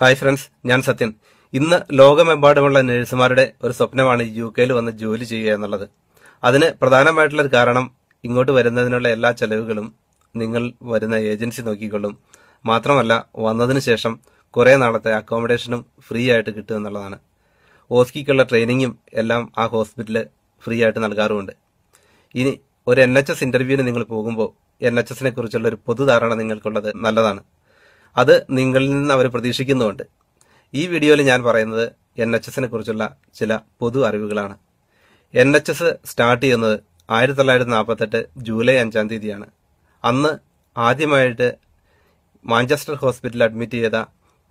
hi friends ഞാൻ സത്യൻ ഇന്ന് ലോകമെമ്പാടുമുള്ള നഴ്സുമാരുടെ ഒരു സ്വപ്നമാണ് യു കെയിൽ വന്ന് ജോലി ചെയ്യുക എന്നുള്ളത് അതിന് പ്രധാനമായിട്ടുള്ള ഒരു കാരണം ഇങ്ങോട്ട് വരുന്നതിനുള്ള എല്ലാ ചെലവുകളും നിങ്ങൾ വരുന്ന ഏജൻസി നോക്കിക്കൊള്ളും മാത്രമല്ല വന്നതിന് ശേഷം കുറേ നാളത്തെ അക്കോമഡേഷനും ഫ്രീ ആയിട്ട് കിട്ടും എന്നുള്ളതാണ് ഓസ്കിക്കുള്ള ട്രെയിനിങ്ങും എല്ലാം ആ ഹോസ്പിറ്റലിൽ ഫ്രീ ആയിട്ട് നൽകാറുമുണ്ട് ഇനി ഒരു എൻ എച്ച് എസ് ഇൻ്റർവ്യൂവിന് നിങ്ങൾ പോകുമ്പോൾ എൻ എച്ച് എസിനെ കുറിച്ചുള്ള ഒരു പൊതുധാരണ നിങ്ങൾക്കുള്ളത് നല്ലതാണ് അത് നിങ്ങളിൽ നിന്ന് അവർ പ്രതീക്ഷിക്കുന്നുമുണ്ട് ഈ വീഡിയോയിൽ ഞാൻ പറയുന്നത് എൻ എച്ച് എസിനെ കുറിച്ചുള്ള ചില പൊതു അറിവുകളാണ് എൻ എച്ച് എസ് സ്റ്റാർട്ട് ചെയ്യുന്നത് ആയിരത്തി തൊള്ളായിരത്തി നാൽപ്പത്തെട്ട് ജൂലൈ അഞ്ചാം തീയതിയാണ് അന്ന് ആദ്യമായിട്ട് മാഞ്ചസ്റ്റർ ഹോസ്പിറ്റലിൽ അഡ്മിറ്റ് ചെയ്ത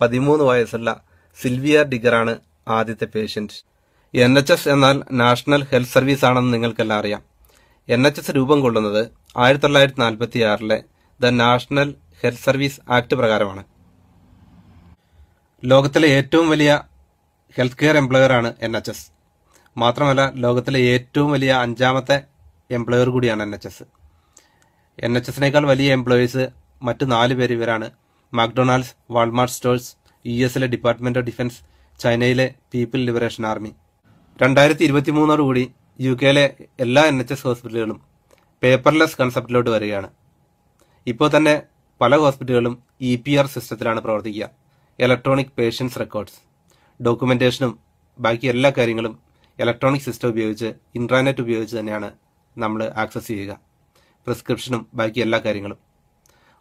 പതിമൂന്ന് വയസ്സുള്ള സിൽവിയ ഡിഗറാണ് ആദ്യത്തെ പേഷ്യന്റ് എൻ എച്ച് എസ് എന്നാൽ നാഷണൽ ഹെൽത്ത് സർവീസ് ആണെന്ന് നിങ്ങൾക്കെല്ലാം അറിയാം എൻ എച്ച് എസ് രൂപം കൊള്ളുന്നത് ആയിരത്തി തൊള്ളായിരത്തി നാൽപ്പത്തി ആറിലെ the national health service act പ്രകാരമാണ് ലോകത്തിലെ ഏറ്റവും വലിയ ഹെൽത്ത് കെയർ എംപ്ലോയറാണ് എൻ എച്ച് എസ് മാത്രമല്ല ലോകത്തിലെ ഏറ്റവും വലിയ അഞ്ചാമത്തെ എംപ്ലോയർ കൂടിയാണ് N H S N H എസിനേക്കാൾ വലിയ എംപ്ലോയീസ് മറ്റ് നാല് പേര് ഇവരാണ് മാക്ഡൊണാൾഡ്സ് വാൾമാർട്ട് സ്റ്റോഴ്സ് യു എസിലെ ഡിപ്പാർട്ട്മെന്റ് ഓഫ് ഡിഫൻസ് ചൈനയിലെ പീപ്പിൾ ലിബറേഷൻ ആർമി രണ്ടായിരത്തി ഇരുപത്തി കൂടി യു കെയിലെ എല്ലാ എൻ എച്ച് എസ് ഹോസ്പിറ്റലുകളും പേപ്പർലെസ് കൺസെപ്റ്റിലോട്ട് വരികയാണ് ഇപ്പോൾ തന്നെ പല ഹോസ്പിറ്റലുകളും ഇ പി ആർ സിസ്റ്റത്തിലാണ് പ്രവർത്തിക്കുക ഇലക്ട്രോണിക് പേഷ്യൻസ് റെക്കോർഡ്സ് ഡോക്യുമെന്റേഷനും ബാക്കി എല്ലാ കാര്യങ്ങളും ഇലക്ട്രോണിക് സിസ്റ്റം ഉപയോഗിച്ച് ഇൻട്രാനെറ്റ് ഉപയോഗിച്ച് തന്നെയാണ് നമ്മൾ ആക്സസ് ചെയ്യുക പ്രിസ്ക്രിപ്ഷനും ബാക്കി എല്ലാ കാര്യങ്ങളും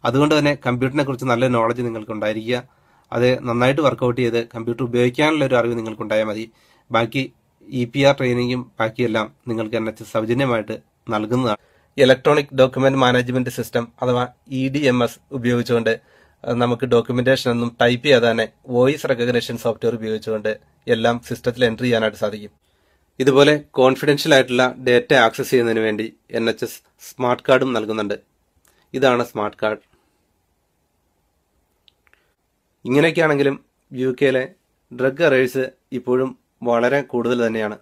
അതുകൊണ്ട് തന്നെ കമ്പ്യൂട്ടറിനെ കുറിച്ച് നല്ല നോളജ് നിങ്ങൾക്ക് ഉണ്ടായിരിക്കുക അത് നന്നായിട്ട് വർക്കൗട്ട് ചെയ്ത് കമ്പ്യൂട്ടർ ഉപയോഗിക്കാനുള്ള ഒരു അറിവ് നിങ്ങൾക്ക് ഉണ്ടായാൽ മതി ബാക്കി ഇ പി ആർ ട്രെയിനിങ്ങും ബാക്കിയെല്ലാം നിങ്ങൾക്ക് എൻ എച്ച് സൗജന്യമായിട്ട് നൽകുന്നതാണ് ഇലക്ട്രോണിക് ഡോക്യുമെന്റ് മാനേജ്മെന്റ് സിസ്റ്റം അഥവാ ഇ ഡി എം എസ് ഉപയോഗിച്ചുകൊണ്ട് നമുക്ക് ഡോക്യുമെന്റേഷൻ ഒന്നും ടൈപ്പ് ചെയ്യാതെ തന്നെ വോയിസ് റെക്കഗ്നേഷൻ സോഫ്റ്റ്വെയർ ഉപയോഗിച്ചുകൊണ്ട് എല്ലാം സിസ്റ്റത്തിൽ എൻട്രി ചെയ്യാനായിട്ട് സാധിക്കും ഇതുപോലെ കോൺഫിഡൻഷ്യൽ ആയിട്ടുള്ള ഡേറ്റ ആക്സസ് ചെയ്യുന്നതിന് വേണ്ടി എൻ എച്ച് എസ് സ്മാർട്ട് കാർഡും നൽകുന്നുണ്ട് ഇതാണ് സ്മാർട്ട് കാർഡ് ഇങ്ങനെയൊക്കെയാണെങ്കിലും യു കെയിലെ ഡ്രഗ് അറേഴ്സ് ഇപ്പോഴും വളരെ കൂടുതൽ തന്നെയാണ്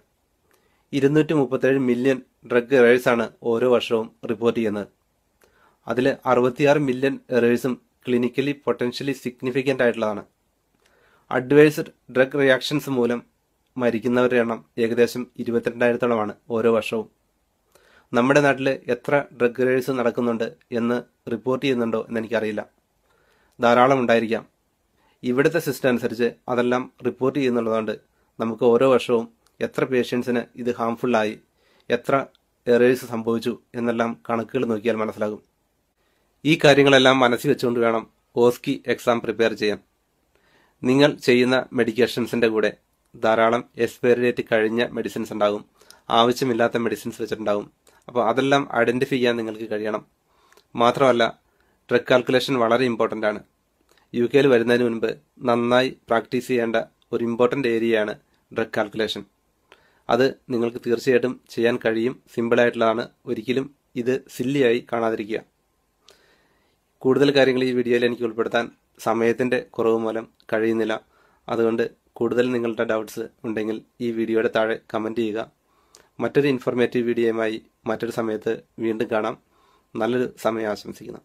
ഇരുന്നൂറ്റി മുപ്പത്തേഴ് മില്യൺ ഡ്രഗ് ആണ് ഓരോ വർഷവും റിപ്പോർട്ട് ചെയ്യുന്നത് അതിൽ അറുപത്തിയാറ് മില്യൺ എറേഴ്സും ക്ലിനിക്കലി പൊട്ടൻഷ്യലി സിഗ്നിഫിക്കൻ്റ് ആയിട്ടുള്ളതാണ് അഡ്വൈസ്ഡ് ഡ്രഗ് റിയാക്ഷൻസ് മൂലം മരിക്കുന്നവരുടെ എണ്ണം ഏകദേശം ഇരുപത്തിരണ്ടായിരത്തോളമാണ് ഓരോ വർഷവും നമ്മുടെ നാട്ടിൽ എത്ര ഡ്രഗ് റേഴ്സ് നടക്കുന്നുണ്ട് എന്ന് റിപ്പോർട്ട് ചെയ്യുന്നുണ്ടോ എന്ന് എനിക്കറിയില്ല ധാരാളം ഉണ്ടായിരിക്കാം ഇവിടുത്തെ സിസ്റ്റം അനുസരിച്ച് അതെല്ലാം റിപ്പോർട്ട് ചെയ്യുന്നുള്ളതുകൊണ്ട് നമുക്ക് ഓരോ വർഷവും എത്ര പേഷ്യൻസിന് ഇത് ഹാംഫുള്ളായി എത്ര എറേഴ്സ് സംഭവിച്ചു എന്നെല്ലാം കണക്കുകൾ നോക്കിയാൽ മനസ്സിലാകും ഈ കാര്യങ്ങളെല്ലാം മനസ്സിൽ വെച്ചുകൊണ്ട് വേണം ഓസ്കി എക്സാം പ്രിപ്പയർ ചെയ്യാൻ നിങ്ങൾ ചെയ്യുന്ന മെഡിക്കേഷൻസിൻ്റെ കൂടെ ധാരാളം എക്സ്പയറി ഡേറ്റ് കഴിഞ്ഞ മെഡിസിൻസ് ഉണ്ടാകും ആവശ്യമില്ലാത്ത മെഡിസിൻസ് വെച്ചിട്ടുണ്ടാകും അപ്പോൾ അതെല്ലാം ഐഡൻറ്റിഫൈ ചെയ്യാൻ നിങ്ങൾക്ക് കഴിയണം മാത്രമല്ല ഡ്രഗ് കാൽക്കുലേഷൻ വളരെ ഇമ്പോർട്ടൻ്റ് ആണ് യു കെയിൽ വരുന്നതിന് മുൻപ് നന്നായി പ്രാക്ടീസ് ചെയ്യേണ്ട ഒരു ഇമ്പോർട്ടൻ്റ് ഏരിയയാണ് ഡ്രഗ് കാൽക്കുലേഷൻ അത് നിങ്ങൾക്ക് തീർച്ചയായിട്ടും ചെയ്യാൻ കഴിയും സിമ്പിളായിട്ടുള്ളതാണ് ഒരിക്കലും ഇത് സില്ലിയായി കാണാതിരിക്കുക കൂടുതൽ കാര്യങ്ങൾ ഈ വീഡിയോയിൽ എനിക്ക് ഉൾപ്പെടുത്താൻ സമയത്തിൻ്റെ കുറവ് മൂലം കഴിയുന്നില്ല അതുകൊണ്ട് കൂടുതൽ നിങ്ങളുടെ ഡൗട്ട്സ് ഉണ്ടെങ്കിൽ ഈ വീഡിയോയുടെ താഴെ കമൻറ്റ് ചെയ്യുക മറ്റൊരു ഇൻഫോർമേറ്റീവ് വീഡിയോയുമായി മറ്റൊരു സമയത്ത് വീണ്ടും കാണാം നല്ലൊരു സമയം ആശംസിക്കുന്നു